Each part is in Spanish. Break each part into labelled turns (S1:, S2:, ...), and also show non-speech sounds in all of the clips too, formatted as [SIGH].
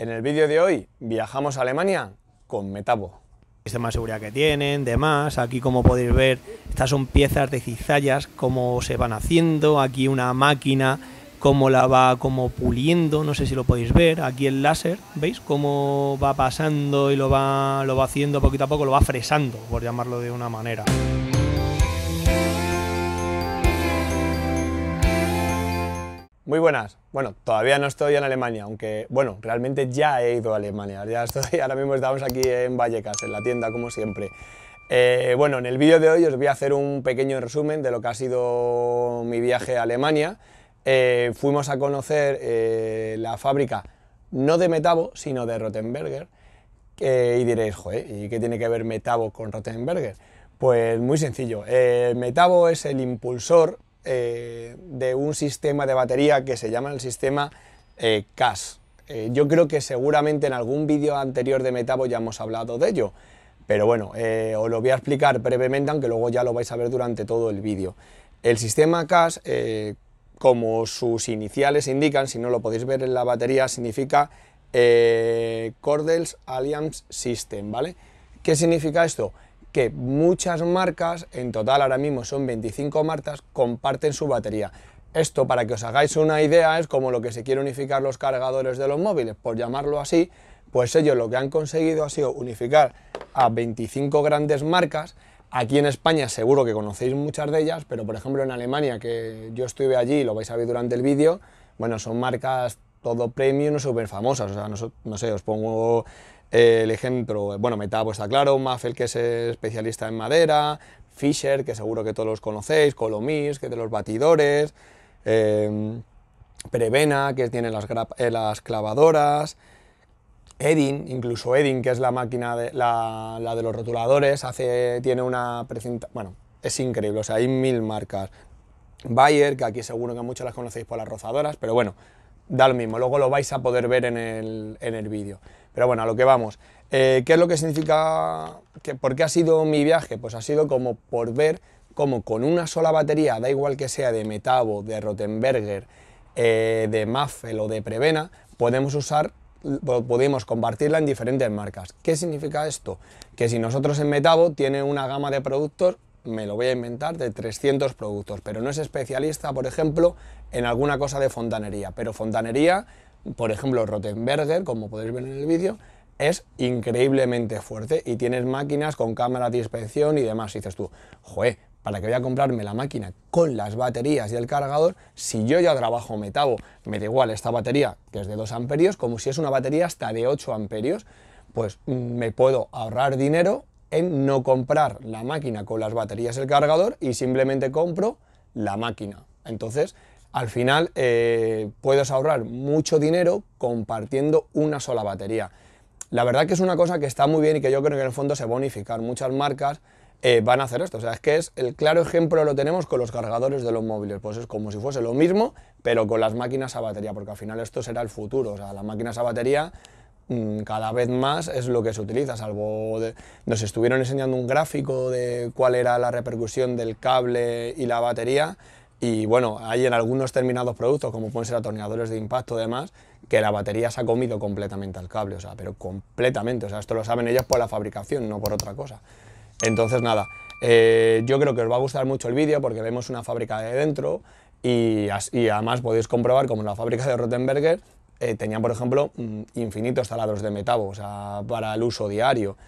S1: En el vídeo de hoy viajamos a Alemania con Metabo. Sistema de seguridad que tienen, demás, aquí como podéis ver, estas son piezas de cizallas, cómo se van haciendo, aquí una máquina, cómo la va como puliendo, no sé si lo podéis ver, aquí el láser, ¿veis? Cómo va pasando y lo va, lo va haciendo poquito a poco, lo va fresando, por llamarlo de una manera. Muy buenas. Bueno, todavía no estoy en Alemania, aunque, bueno, realmente ya he ido a Alemania. Ya estoy, ahora mismo estamos aquí en Vallecas, en la tienda, como siempre. Eh, bueno, en el vídeo de hoy os voy a hacer un pequeño resumen de lo que ha sido mi viaje a Alemania. Eh, fuimos a conocer eh, la fábrica, no de Metabo, sino de Rottenberger. y diréis, joder, ¿y qué tiene que ver Metabo con Rottenberger? Pues muy sencillo. Metabo es el impulsor eh, de un sistema de batería que se llama el sistema eh, CAS. Eh, yo creo que seguramente en algún vídeo anterior de Metabo ya hemos hablado de ello, pero bueno, os lo voy a explicar brevemente, aunque luego ya lo vais a ver durante todo el vídeo. El sistema CAS, como sus iniciales indican, si no lo podéis ver en la batería, significa Cordels Alliance System, ¿vale? ¿Qué significa esto? que muchas marcas, en total ahora mismo son 25 marcas, comparten su batería. Esto, para que os hagáis una idea, es como lo que se quiere unificar los cargadores de los móviles, por llamarlo así, pues ellos lo que han conseguido ha sido unificar a 25 grandes marcas. Aquí en España seguro que conocéis muchas de ellas, pero por ejemplo en Alemania, que yo estuve allí y lo vais a ver durante el vídeo, bueno, son marcas todo premium, súper famosas. O sea, no sé, os pongo el ejemplo, bueno, Metabo está claro, Maffel que es especialista en madera, Fisher, que seguro que todos los conocéis, Colomis, que es de los batidores, em, Prevena, que tiene las, eh, las, clavadoras, Edin, incluso Edin, que es la máquina de, la, de los rotuladores, hace, tiene una bueno, es increíble, o sea, hay mil marcas. Bayer, que aquí seguro que muchos las conocéis por las rozadoras, pero bueno, da lo mismo, luego lo vais a poder ver en el, en el vídeo. Pero bueno, a lo que vamos. Eh, ¿Qué es lo que significa? Que, ¿Por qué ha sido mi viaje? Pues ha sido como por ver cómo con una sola batería, da igual que sea de Metabo, de Rotenberger, de Maffel o de eh, Prevena, podemos usar podemos compartirla en diferentes marcas. ¿Qué significa esto? Que si nosotros en Metabo tiene una gama de productos, me lo voy a inventar, de 300 productos, pero no es especialista, por ejemplo, en alguna cosa de fontanería, pero fontanería por ejemplo, Rottenberger, como podéis ver en el vídeo, es increíblemente fuerte y tienes máquinas con cámaras de inspección y demás. Y dices tú, joder, ¿para que voy a comprarme la máquina con las baterías y el cargador si yo ya trabajo metabo? Me da igual esta batería, que es de 2 amperios, como si es una batería hasta de 8 amperios, pues mm, me puedo ahorrar dinero en no comprar la máquina con las baterías y el cargador y simplemente compro la máquina. Entonces, al final eh, puedes ahorrar mucho dinero compartiendo una sola batería. La verdad que es una cosa que está muy bien y que yo creo que en el fondo se va a Muchas marcas eh, van a hacer esto. O sea, es que es el claro ejemplo lo tenemos con los cargadores de los móviles. Pues es como si fuese lo mismo, pero con las máquinas a batería, porque al final esto será el futuro. O sea, las máquinas a batería mm, cada vez más es lo que se utiliza, salvo nos estuvieron enseñando un gráfico de cuál era la repercusión del cable y la batería y bueno, hay en algunos determinados productos, como pueden ser atornilladores de impacto y demás, que la batería se ha comido completamente al cable, o sea, pero completamente. O sea, esto lo saben ellos por la fabricación, no por otra cosa. Entonces, nada, eh, yo creo que os va a gustar mucho el vídeo porque vemos una fábrica de dentro y, además podéis comprobar como la fábrica de Rottenberger eh, tenía por ejemplo, mm, infinitos taladros de metabo, o sea, para el uso diario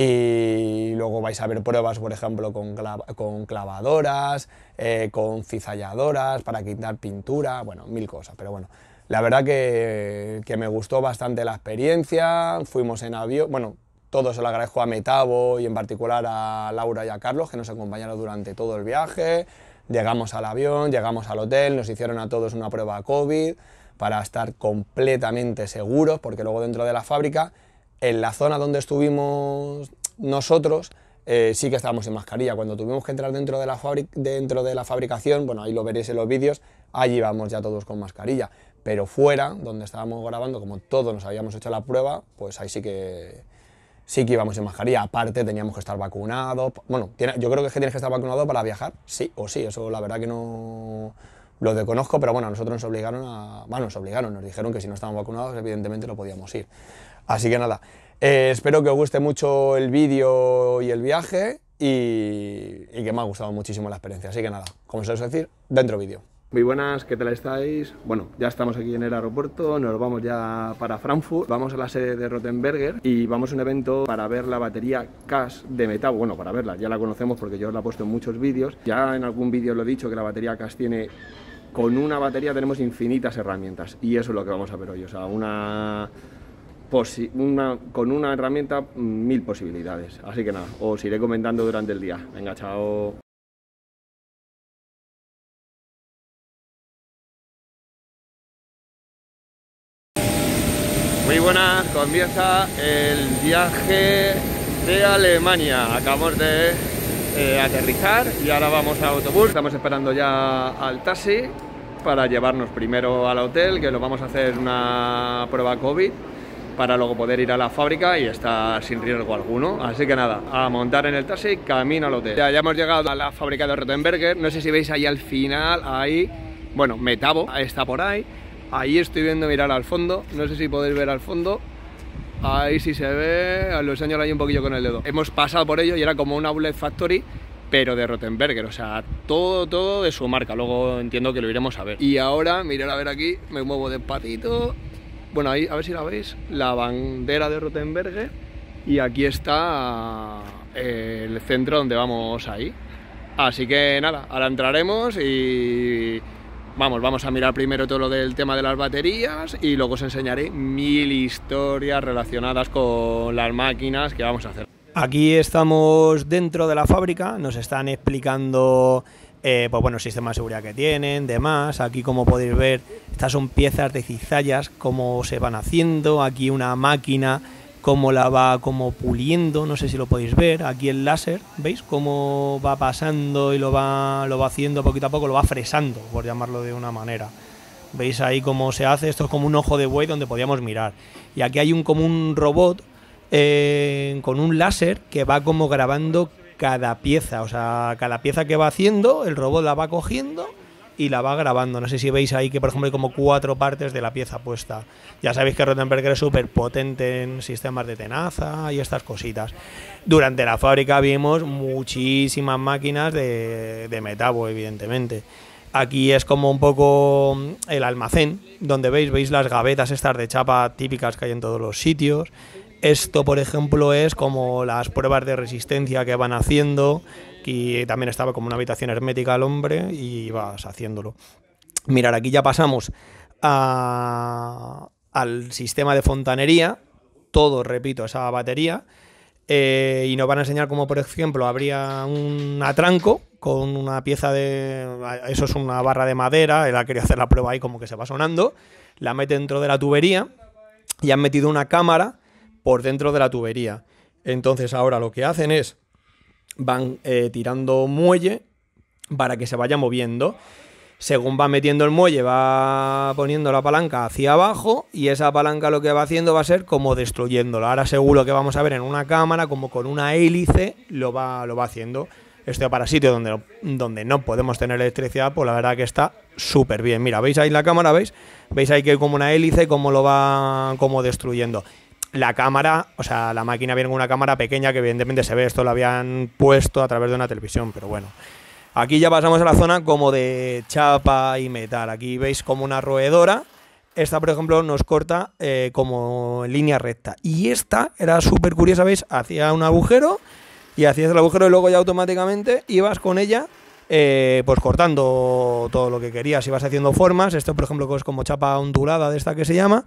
S1: y luego vais a ver pruebas, por ejemplo, con, con clavadoras, eh, con cizalladoras para quitar pintura, bueno, mil cosas, pero bueno. La verdad que, me gustó bastante la experiencia, fuimos en avión, bueno, todo se lo agradezco a Metabo y en particular a Laura y a Carlos que nos acompañaron durante todo el viaje, llegamos al avión, llegamos al hotel, nos hicieron a todos una prueba COVID para estar completamente seguros, porque luego dentro de la fábrica, en la zona donde estuvimos nosotros eh, sí que estábamos en mascarilla. Cuando tuvimos que entrar dentro de la, dentro de la fabricación, bueno, ahí lo veréis en los vídeos, allí íbamos ya todos con mascarilla. Pero fuera, donde estábamos grabando, como todos nos habíamos hecho la prueba, pues ahí sí que sí que íbamos en mascarilla. Aparte, teníamos que estar vacunados. Bueno, yo creo que es que tienes que estar vacunado para viajar, sí o sí. Eso la verdad que no lo desconozco, pero bueno, nosotros nos obligaron a... Bueno, nos obligaron, nos dijeron que si no estábamos vacunados, evidentemente no podíamos ir. Así que nada, eh, espero que os guste mucho el vídeo y el viaje y, que me ha gustado muchísimo la experiencia. Así que nada, como se os decir, dentro vídeo. Muy buenas, ¿qué tal estáis? Bueno, ya estamos aquí en el aeropuerto, nos vamos ya para Frankfurt, vamos a la sede de Rottenberger y vamos a un evento para ver la batería CAS de Metabo, bueno, para verla, ya la conocemos porque yo os la he puesto en muchos vídeos, ya en algún vídeo lo he dicho que la batería CAS tiene con una batería tenemos infinitas herramientas y eso es lo que vamos a ver hoy. O sea, una con una herramienta mm, mil posibilidades. Así que nada, os iré comentando durante el día. Venga, chao. Muy buenas, comienza el viaje de Alemania. Acabamos de eh, aterrizar y ahora vamos a autobús. Estamos esperando ya al taxi para llevarnos primero al hotel, que lo vamos a hacer una prueba COVID para luego poder ir a la fábrica y estar sin riesgo alguno. Así que nada, a montar en el taxi, camino al hotel. Ya, hemos llegado a la fábrica de Rottenberger, no sé si veis ahí al final, ahí, bueno, Metabo está por ahí. Ahí estoy viendo mirar al fondo, no sé si podéis ver al fondo, Ahí sí se ve, lo enseño ahí un poquillo con el dedo. Hemos pasado por ello y era como una outlet factory, pero de Rottenberger, o sea, todo, todo de su marca. Luego entiendo que lo iremos a ver. Y ahora, mirar a ver aquí, me muevo despacito bueno, ahí a ver si la veis, la bandera de Rotenberg y aquí está eh, el centro donde vamos ahí. Así que nada, ahora entraremos y vamos, vamos a mirar primero todo lo del tema de las baterías y luego os enseñaré mil historias relacionadas con las máquinas que vamos a hacer. Aquí estamos dentro de la fábrica, nos están explicando eh, pues bueno, el sistema de seguridad que tienen, demás. Aquí, como podéis ver, estas son piezas de cizallas, cómo se van haciendo. Aquí una máquina, cómo la va como puliendo, no sé si lo podéis ver. Aquí el láser, ¿veis? Cómo va pasando y lo va, lo va haciendo poquito a poco, lo va fresando, por llamarlo de una manera. ¿Veis ahí cómo se hace? Esto es como un ojo de buey donde podíamos mirar. Y aquí hay un como un robot eh, con un láser que va como grabando cada pieza. O sea, cada pieza que va haciendo, el robot la va cogiendo y la va grabando. No sé si veis ahí que, por ejemplo, hay como cuatro partes de la pieza puesta. Ya sabéis que Rottenberger es súper potente en sistemas de tenaza y estas cositas. Durante la fábrica vimos muchísimas máquinas de, de metabo, evidentemente. Aquí es como un poco mm, el almacén, donde veis, veis las gavetas estas de chapa típicas que hay en todos los sitios. Esto, por ejemplo, es como las pruebas de resistencia que van haciendo y también estaba como una habitación hermética al hombre y vas haciéndolo. Mirar, aquí ya pasamos al sistema de fontanería, todo, repito, esa batería, eh, y nos van a enseñar cómo, por ejemplo, habría un atranco con una pieza de... Eso es una barra de madera, él ha querido hacer la prueba ahí como que se va sonando, la mete dentro de la tubería y han metido una cámara por dentro de la tubería. Entonces ahora lo que hacen es, van eh, tirando muelle para que se vaya moviendo. Según va metiendo el muelle, va poniendo la palanca hacia abajo y esa palanca lo que va haciendo va a ser como destruyéndola. Ahora seguro que vamos a ver en una cámara como con una hélice lo va, lo va haciendo. Esto para sitio donde, donde no podemos tener electricidad, pues la verdad que está súper bien. Mira, veis ahí la cámara, ¿veis? Veis ahí que como una hélice, como lo va como destruyendo la cámara, o sea, la máquina viene con una cámara pequeña que evidentemente se ve, esto lo habían puesto a través de una televisión, pero bueno. Aquí ya pasamos a la zona como de chapa y metal. Aquí veis como una roedora. Esta, por ejemplo, nos corta eh, como línea recta. Y esta era súper curiosa, ¿veis? Hacía un agujero y hacías el agujero y luego ya automáticamente ibas con ella eh, pues cortando todo lo que querías. Ibas haciendo formas. Esto, por ejemplo, es como chapa ondulada de esta que se llama.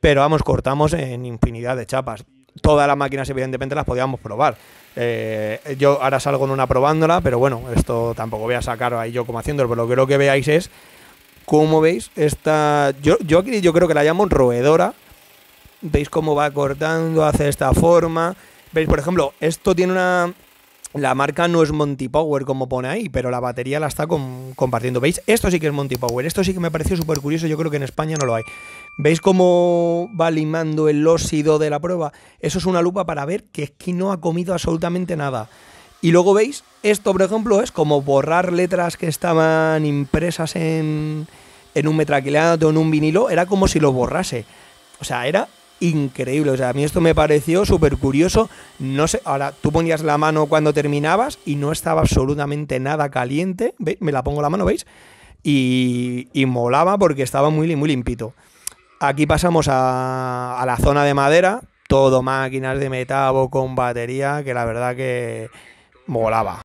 S1: Pero vamos, cortamos en infinidad de chapas. Todas las máquinas, evidentemente, las podíamos probar. Eh, yo ahora salgo en una probándola, pero bueno, esto tampoco voy a sacar ahí yo como haciéndolo, pero lo que, lo que veáis es cómo veis esta. Yo, yo, aquí, yo creo que la llamo roedora. Veis cómo va cortando, hace esta forma. Veis, por ejemplo, esto tiene una. La marca no es Monty Power como pone ahí, pero la batería la está compartiendo. ¿Veis? Esto sí que es Monty Power. Esto sí que me pareció súper curioso. Yo creo que en España no lo hay. ¿Veis cómo va limando el óxido de la prueba? Eso es una lupa para ver que es que no ha comido absolutamente nada. Y luego veis, esto por ejemplo es como borrar letras que estaban impresas en, en un metraquilato, en un vinilo. Era como si lo borrase. O sea, era increíble. O sea, a mí esto me pareció súper curioso. No sé, ahora tú ponías la mano cuando terminabas y no estaba absolutamente nada caliente. Me la pongo la mano, ¿veis? Y, molaba porque estaba muy, muy limpito. Aquí pasamos a, a la zona de madera. Todo máquinas de metabo con batería, que la verdad que molaba.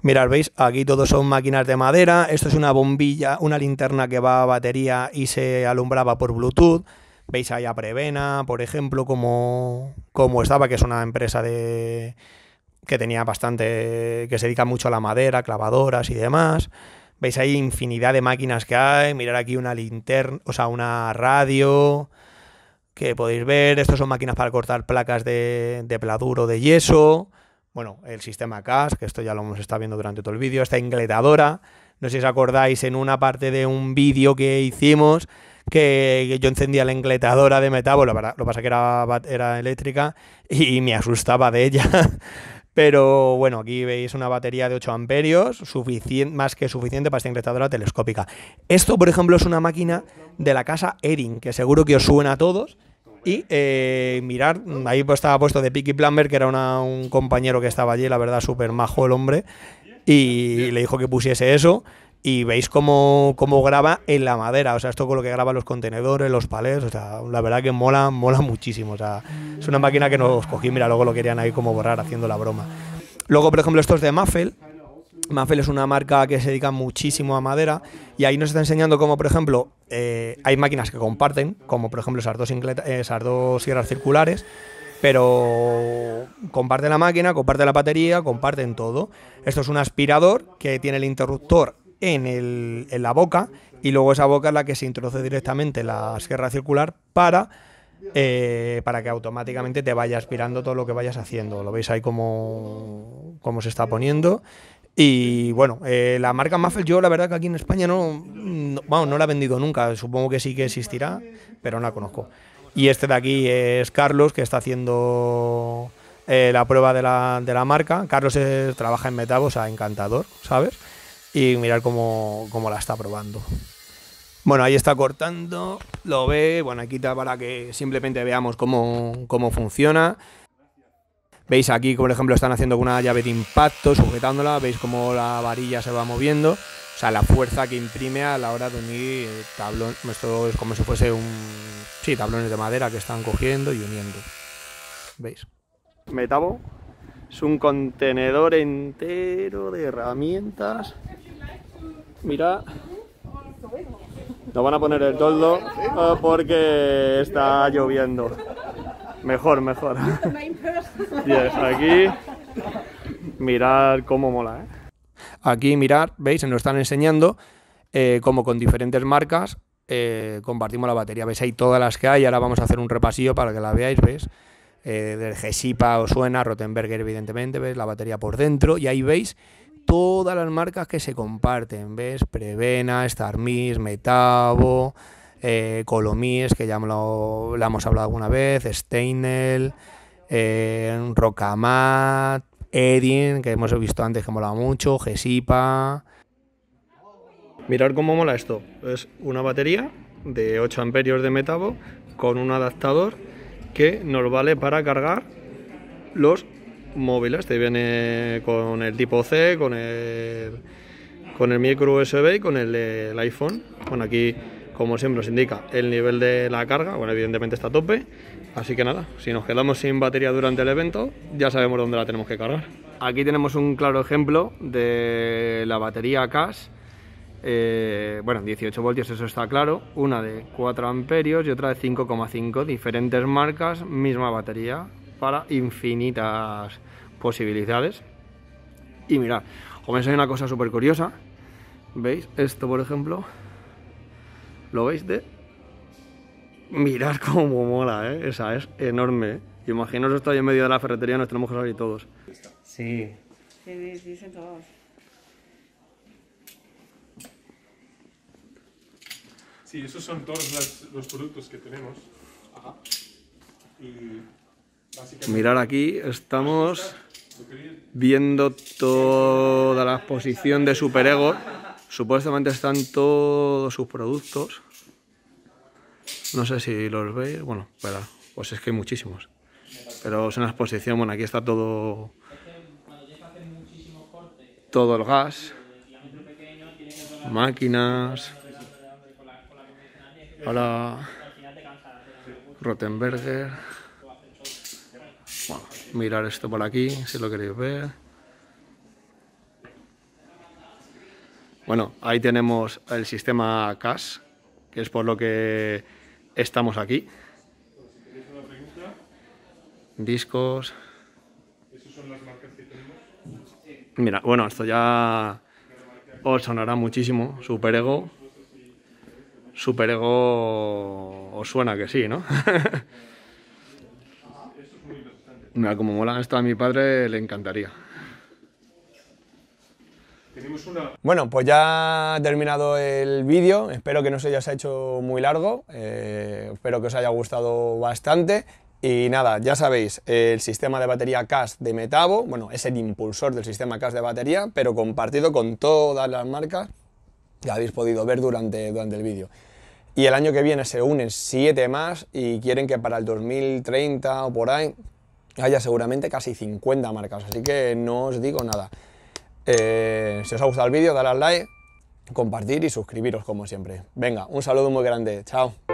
S1: Mirad, veis, aquí todos son máquinas de madera. Esto es una bombilla, una linterna que va a batería y se alumbraba por Bluetooth. Veis ahí a Prevena, por ejemplo, como, estaba, que es una empresa de que tenía bastante, que se dedica mucho a la madera, clavadoras y demás. Veis ahí infinidad de máquinas que hay. Mirar aquí una linterna, o sea, una radio que podéis ver. Estas son máquinas para cortar placas de, de pladuro de yeso. Bueno, el sistema CAS, que esto ya lo hemos estado viendo durante todo el vídeo. Esta ingletadora. No sé si os acordáis en una parte de un vídeo que hicimos que yo encendía la encletadora de metabo, lo, que pasa que era, era eléctrica y me asustaba de ella. [LAUGHS] Pero bueno, aquí veis una batería de 8 amperios, más que suficiente para esta encletadora telescópica. Esto, por ejemplo, es una máquina de la casa Erin, que seguro que os suena a todos. Y eh, mirar, ahí pues estaba puesto de Picky Plumber, que era un compañero que estaba allí, la verdad, súper majo el hombre. Y le dijo que pusiese eso y veis cómo, graba en la madera, o sea, esto con lo que graba los contenedores, los palés, o sea, la verdad que mola, mola muchísimo, o sea, es una máquina que nos cogí, mira, luego lo querían ahí como borrar haciendo la broma. Luego, por ejemplo, esto es de Maffel, Maffel es una marca que se dedica muchísimo a madera y ahí nos está enseñando cómo, por ejemplo, eh, hay máquinas que comparten, como por ejemplo esas dos, eh, esas dos sierras circulares, pero comparten la máquina, comparten la batería, comparten todo. Esto es un aspirador que tiene el interruptor en, la boca y luego esa boca es la que se introduce directamente la sierra circular para, eh, para que automáticamente te vaya aspirando todo lo que vayas haciendo. Lo veis ahí como, se está poniendo. Y bueno, eh, la marca Muffle yo la verdad que aquí en España no, la he vendido nunca, supongo que sí que existirá, pero no la conozco. Y este de aquí es Carlos, que está haciendo eh, la prueba de la, de la marca. Carlos trabaja en Metavosa encantador, ¿sabes? y mirar cómo, la está probando. Bueno, ahí está cortando, lo ve, bueno, aquí está para que simplemente veamos cómo, cómo funciona. Veis aquí, por ejemplo, están haciendo una llave de impacto, sujetándola, veis cómo la varilla se va moviendo, o sea, la fuerza que imprime a la hora de unir el tablón, esto es como si fuese un... Sí, tablones de madera que están cogiendo y uniendo. ¿Veis? Metabo es un contenedor entero de herramientas Mira, nos van a poner el toldo ah, porque está lloviendo. Mejor, mejor. Y aquí, mirar cómo mola. ¿eh? Aquí, mirar, veis, nos están enseñando eh, cómo con diferentes marcas eh, compartimos la batería. Veis ahí todas las que hay. Ahora vamos a hacer un repasillo para que la veáis, ¿veis? del Gesipa o suena, Rottenberger, evidentemente, ¿ves? La batería por dentro. Y ahí veis todas las marcas que se comparten, ¿ves? Prevena, Starmis, Metabo, eh, Colomies, que ya la hemos hablado alguna vez, Steinel, eh, Rocamat, Edin, que hemos visto antes que mola mucho, Gesipa. Mirar cómo mola esto. Es una batería de 8 amperios de metabo con un adaptador que nos vale para cargar los móviles, te viene con el tipo C, con el, con el micro USB y con el, iPhone. Bueno, aquí como siempre os indica el nivel de la carga, bueno, evidentemente está a tope, así que nada, si nos quedamos sin batería durante el evento, ya sabemos dónde la tenemos que cargar. Aquí tenemos un claro ejemplo de la batería CAS, eh, bueno, 18 voltios, eso está claro, una de 4 amperios y otra de 5,5, diferentes marcas, misma batería, para infinitas posibilidades. Y mirad, os hay una cosa súper curiosa. ¿Veis? Esto, por ejemplo, lo veis de... Mirad cómo mola, ¿eh? Esa es enorme. ¿eh? Imaginaos esto ahí en medio de la ferretería, nos tenemos que salir todos. Sí. Sí, dicen todos. Sí, esos son todos los productos que tenemos. Y Mirar aquí, estamos viendo toda la exposición de Super Superego. Supuestamente están todos sus productos. No sé si los veis. Bueno, espera, pues es que hay muchísimos. Pero es una exposición, bueno, aquí está todo... Todo el gas. Máquinas. Ahora... Rottenberger mirar esto por aquí, si lo queréis ver. Bueno, ahí tenemos el sistema CAS, que es por lo que estamos aquí. Discos. Mira, bueno, esto ya os sonará muchísimo. Superego. Superego os suena que sí, ¿no? [LAUGHS] como mola está a mi padre, le encantaría. Bueno, pues ya ha terminado el vídeo, espero que no se haya hecho muy largo, eh, espero que os haya gustado bastante y nada, ya sabéis, el sistema de batería CAS de Metabo, bueno, es el impulsor del sistema CAS de batería, pero compartido con todas las marcas que habéis podido ver durante, durante el vídeo. Y el año que viene se unen siete más y quieren que para el 2030 o por ahí haya seguramente casi 50 marcas, así que no os digo nada. Eh, si os ha gustado el vídeo, dale al like, compartir y suscribiros como siempre. Venga, un saludo muy grande, chao.